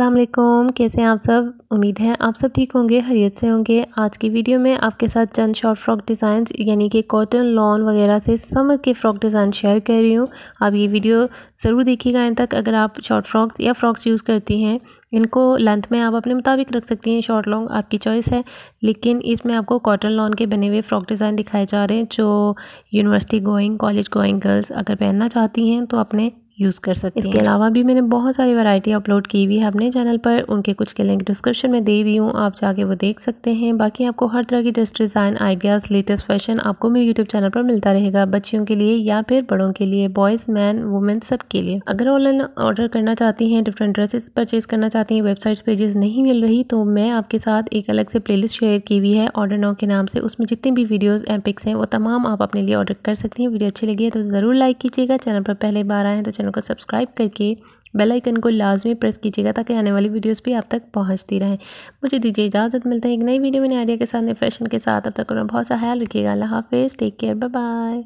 असलम कैसे हैं आप सब उम्मीद है आप सब ठीक होंगे हरियत से होंगे आज की वीडियो में आपके साथ चंद शॉर्ट फ्रॉक डिज़ाइन यानी कि कॉटन लॉन वगैरह से समर के फ्रॉक डिज़ाइन शेयर कर रही हूँ आप ये वीडियो ज़रूर देखिएगा इन तक अगर आप शॉर्ट फ्रॉक्स या फ्रॉक्स यूज़ करती हैं इनको लेंथ में आप अपने मुताबिक रख सकती हैं शॉर्ट लॉन्ग आपकी चॉइस है लेकिन इसमें आपको कॉटन लॉन के बने हुए फ़्रॉक डिज़ाइन दिखाए जा रहे हैं जो university going college going girls अगर पहनना चाहती हैं तो अपने यूज़ कर सकते हैं इसके अलावा भी मैंने बहुत सारी वैरायटी अपलोड की हुई है अपने चैनल पर उनके कुछ के लिंक डिस्क्रिप्शन में दे दी हूँ आप जाके वो देख सकते हैं बाकी आपको हर तरह की dress design ideas latest fashion आपको मेरे यूट्यूब चैनल पर मिलता रहेगा बच्चियों के लिए या फिर बड़ों के लिए बॉयज़ मैन वुमेन सब के लिए अगर ऑनलाइन ऑर्डर करना चाहती हैं डिफरेंट ड्रेसेस परचेज करना चाहती हैं वेबसाइट पेजेस नहीं मिल रही तो मैं आपके साथ एक अलग से प्लेलिस्ट शेयर की हुई है ऑर्डर नाउ के नाम से उसमें जितने भी वीडियोज़ एम पिक्स हैं वो तमाम आप अपने लिए ऑर्डर कर सकती हैं वीडियो अच्छी लगी है तो ज़रूर लाइक कीजिएगा चैनल पर पहले बार आए हैं तो चैनल को सब्सक्राइब करके बेल आइकन को लाजमी प्रेस कीजिएगा ताकि आने वाली वीडियोस भी आप तक पहुंचती रहें मुझे दीजिए इजाज़त मिलते हैं एक नई वीडियो में आइडिया के साथ नए फैशन के साथ अब तक बहुत सा ख्याल रखिएगा अल्लाह हाफिज़ टेक केयर बाय बाय